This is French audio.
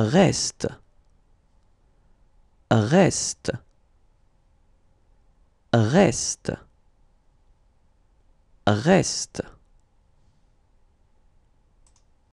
reste, reste, reste, reste.